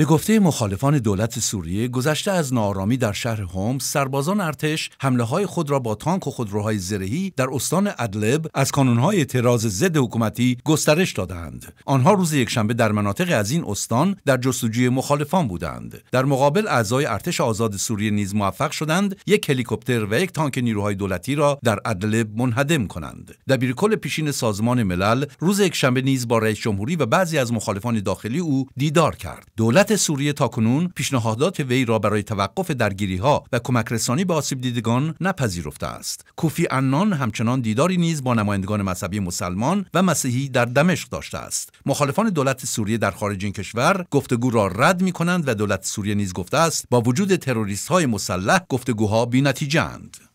به گفته مخالفان دولت سوریه گذشته از نارامی در شهر هومس سربازان ارتش حمله های خود را با تانک و خودروهای زرهی در استان ادلب از کانونهای اعتراض ضد حکومتی گسترش دادند آنها روز یکشنبه در مناطق از این استان در جستجوی مخالفان بودند در مقابل اعضای ارتش آزاد سوریه نیز موفق شدند یک هلیکوپتر و یک تانک نیروهای دولتی را در ادلب منهدم کنند دبیرکل پیشین سازمان ملل روز یکشنبه نیز با رئیس جمهوری و بعضی از مخالفان داخلی او دیدار کرد دولت دولت سوریه تاکنون پیشنهادات وی را برای توقف درگیری ها و کمک رسانی به آسیب دیدگان نپذیرفته است کوفی انان همچنان دیداری نیز با نمایندگان مذهبی مسلمان و مسیحی در دمشق داشته است مخالفان دولت سوریه در خارج این کشور گفتگو را رد می کنند و دولت سوریه نیز گفته است با وجود تروریست های مسلح گفتگوها بینتیجهاند